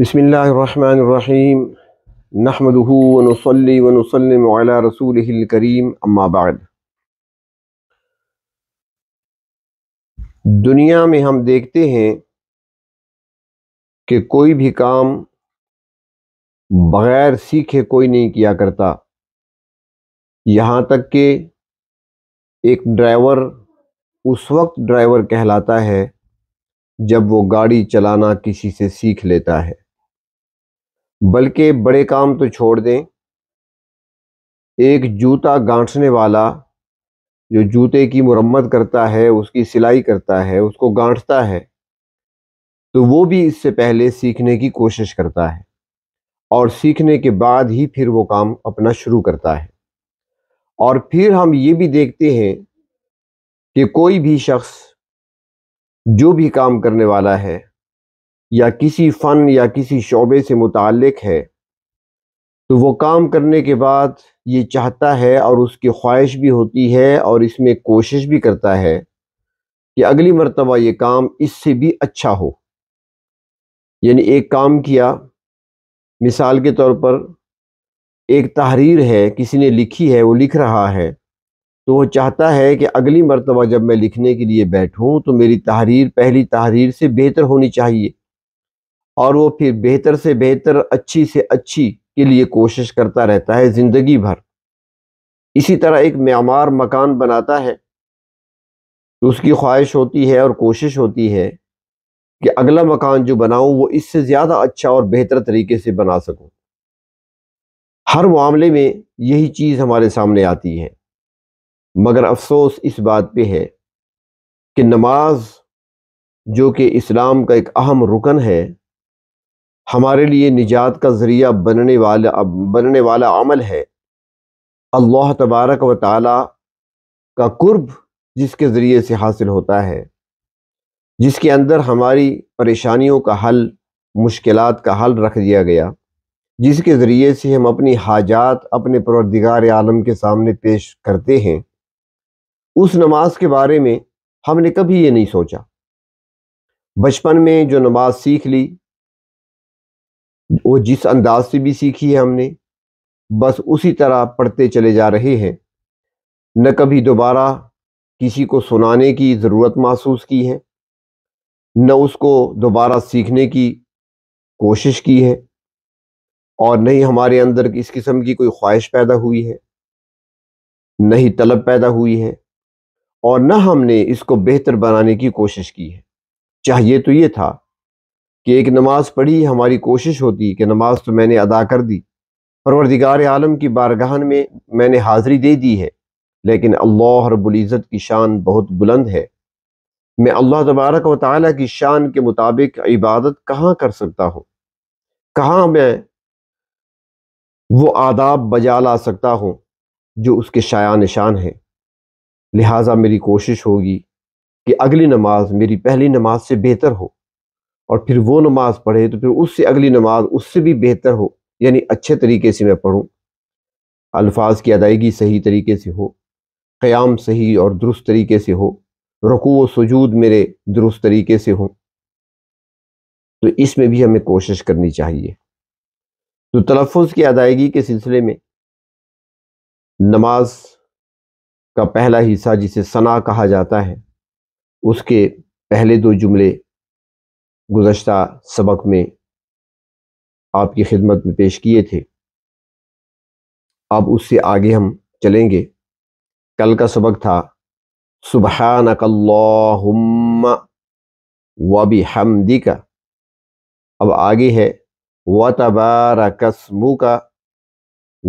بسم اللہ الرحمن الرحیم نحمده ونصلي ونسلم على رسوله رسول اما بعد دنیا میں ہم دیکھتے ہیں کہ کوئی بھی کام بغیر سیکھے کوئی نہیں کیا کرتا یہاں تک کہ ایک ڈرائیور اس وقت ڈرائیور کہلاتا ہے جب وہ گاڑی چلانا کسی سے سیکھ لیتا ہے بلکہ بڑے کام تو چھوڑ دیں ایک جوتا گانٹھنے والا جو جوتے کی مرمت کرتا ہے اس کی سلائی کرتا ہے اس کو گانٹھتا ہے تو وہ بھی اس سے پہلے سیکھنے کی کوشش کرتا ہے اور سیکھنے کے بعد ہی پھر وہ کام اپنا شروع کرتا ہے اور پھر ہم یہ بھی دیکھتے ہیں کہ کوئی بھی شخص جو بھی کام کرنے والا ہے یا کسی فن یا کسی شعبے سے متعلق ہے تو وہ کام کرنے کے بعد یہ چاہتا ہے اور اس کی خواہش بھی ہوتی ہے اور اس میں کوشش بھی کرتا ہے کہ اگلی مرتبہ یہ کام اس سے بھی اچھا ہو یعنی ایک کام کیا مثال کے طور پر ایک تحریر ہے کسی نے لکھی ہے وہ لکھ رہا ہے تو وہ چاہتا ہے کہ اگلی مرتبہ جب میں لکھنے کے لیے بیٹھوں تو میری تحریر پہلی تحریر سے بہتر ہونی چاہیے اور وہ پھر بہتر سے بہتر اچھی سے اچھی کے لیے کوشش کرتا رہتا ہے زندگی بھر اسی طرح ایک معمار مکان بناتا ہے تو اس کی خواہش ہوتی ہے اور کوشش ہوتی ہے کہ اگلا مکان جو بناؤں وہ اس سے زیادہ اچھا اور بہتر طریقے سے بنا سکوں ہر معاملے میں یہی چیز ہمارے سامنے آتی ہے مگر افسوس اس بات پہ ہے کہ نماز جو کہ اسلام کا ایک اہم رکن ہے ہمارے لیے نجات کا ذریعہ بننے والا بننے والا عمل ہے اللہ تبارک و تعالی کا قرب جس کے ذریعے سے حاصل ہوتا ہے جس کے اندر ہماری پریشانیوں کا حل مشکلات کا حل رکھ دیا گیا جس کے ذریعے سے ہم اپنی حاجات اپنے پروردگار عالم کے سامنے پیش کرتے ہیں اس نماز کے بارے میں ہم نے کبھی یہ نہیں سوچا بچپن میں جو نماز سیکھ لی وہ جس انداز سے بھی سیکھی ہے ہم نے بس اسی طرح پڑھتے چلے جا رہے ہیں نہ کبھی دوبارہ کسی کو سنانے کی ضرورت محسوس کی ہے نہ اس کو دوبارہ سیکھنے کی کوشش کی ہے اور نہ ہی ہمارے اندر اس قسم کی کوئی خواہش پیدا ہوئی ہے نہ ہی طلب پیدا ہوئی ہے اور نہ ہم نے اس کو بہتر بنانے کی کوشش کی ہے چاہیے تو یہ تھا کہ ایک نماز پڑھی ہماری کوشش ہوتی کہ نماز تو میں نے ادا کر دی پروردگار عالم کی بارگاہن میں میں نے حاضری دے دی ہے لیکن اللہ رب العزت کی شان بہت بلند ہے میں اللہ تبارک و تعالیٰ کی شان کے مطابق عبادت کہاں کر سکتا ہوں کہاں میں وہ آداب بجا لا سکتا ہوں جو اس کے شایع نشان ہیں لہٰذا میری کوشش ہوگی کہ اگلی نماز میری پہلی نماز سے بہتر ہو اور پھر وہ نماز پڑھے تو پھر اس سے اگلی نماز اس سے بھی بہتر ہو یعنی اچھے طریقے سے میں پڑھوں الفاظ کی ادائیگی صحیح طریقے سے ہو قیام صحیح اور درست طریقے سے ہو رکوع و سجود میرے درست طریقے سے ہوں تو اس میں بھی ہمیں کوشش کرنی چاہیے تو تلفظ کی ادائیگی کے سلسلے میں نماز کا پہلا حصہ جسے ثنا کہا جاتا ہے اس کے پہلے دو جملے گزشتہ سبق میں آپ کی خدمت میں پیش کیے تھے اب اس سے آگے ہم چلیں گے کل کا سبق تھا اللہم و بحمدک اب آگے ہے و تبارک کسموں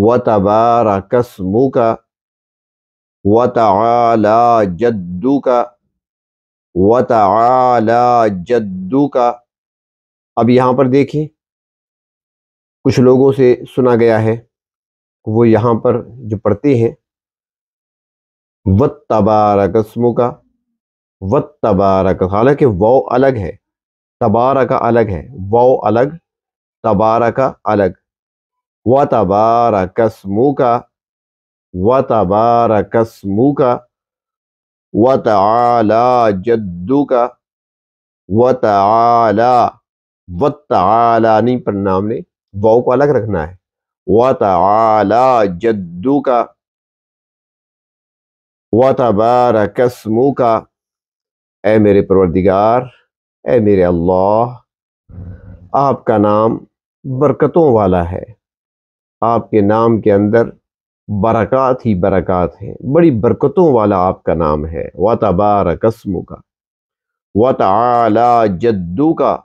و تبارک کسموں و تعلیٰ جدوکا و تعلیٰ جدوکا اب یہاں پر دیکھیں کچھ لوگوں سے سنا گیا ہے وہ یہاں پر جو پڑھتے ہیں وَتَّبَارَكَ اسْمُكَ وَتَّبَارَكَ کا و تبارک حالانکہ و الگ ہے تَبَارَكَ کا الگ ہے و الگ تَبَارَكَ کا الگ و اسْمُكَ وَتَبَارَكَ کا و جَدُّكَ وَتَعَالَى کا و جدو کا و و تعلی پر نام واؤ کو الگ رکھنا ہے و جَدُّكَ جدو کا و تبار کا اے میرے پروردگار اے میرے اللہ آپ کا نام برکتوں والا ہے آپ کے نام کے اندر برکات ہی برکات ہیں بڑی برکتوں والا آپ کا نام ہے و تبار کسموں کا و جدو کا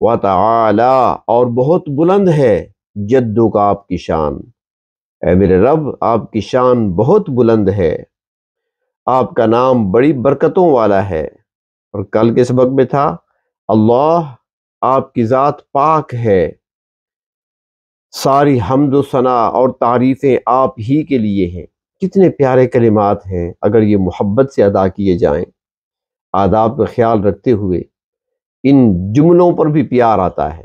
و تعالی اور بہت بلند ہے جدو کا آپ کی شان اے میرے رب آپ کی شان بہت بلند ہے آپ کا نام بڑی برکتوں والا ہے اور کل کے سبق میں تھا اللہ آپ کی ذات پاک ہے ساری حمد و ثنا اور تعریفیں آپ ہی کے لیے ہیں کتنے پیارے کلمات ہیں اگر یہ محبت سے ادا کیے جائیں آداب کا خیال رکھتے ہوئے ان جملوں پر بھی پیار آتا ہے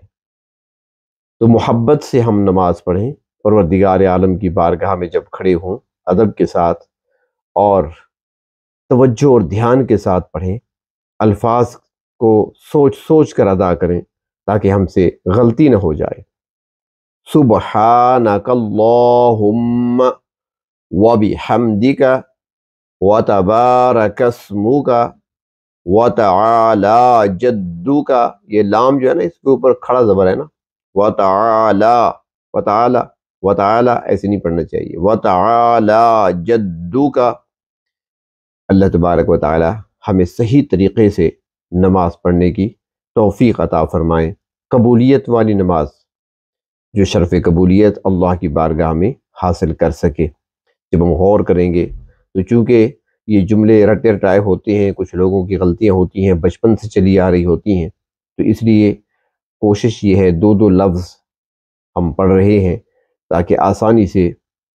تو محبت سے ہم نماز پڑھیں پروردگار عالم کی بارگاہ میں جب کھڑے ہوں ادب کے ساتھ اور توجہ اور دھیان کے ساتھ پڑھیں الفاظ کو سوچ سوچ کر ادا کریں تاکہ ہم سے غلطی نہ ہو جائے سبحانک اللہم و وتبارک اسمک و و تع جدو کا یہ لام جو ہے نا اس کے اوپر کھڑا زبر ہے نا و وطلیٰ و تعلیٰ ایسے نہیں پڑھنا چاہیے و تعلیٰ جدو کا اللہ تبارک و تعالی ہمیں صحیح طریقے سے نماز پڑھنے کی توفیق عطا فرمائیں قبولیت والی نماز جو شرف قبولیت اللہ کی بارگاہ میں حاصل کر سکے جب ہم غور کریں گے تو چونکہ یہ جملے رٹے رٹائے ہوتے ہیں کچھ لوگوں کی غلطیاں ہوتی ہیں بچپن سے چلی آ رہی ہوتی ہیں تو اس لیے کوشش یہ ہے دو دو لفظ ہم پڑھ رہے ہیں تاکہ آسانی سے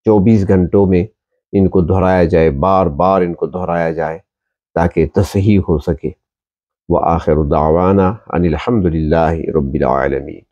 چوبیس گھنٹوں میں ان کو دہرایا جائے بار بار ان کو دہرایا جائے تاکہ تصحیح ہو سکے وآخر دعوانا ان الحمد رب العالمین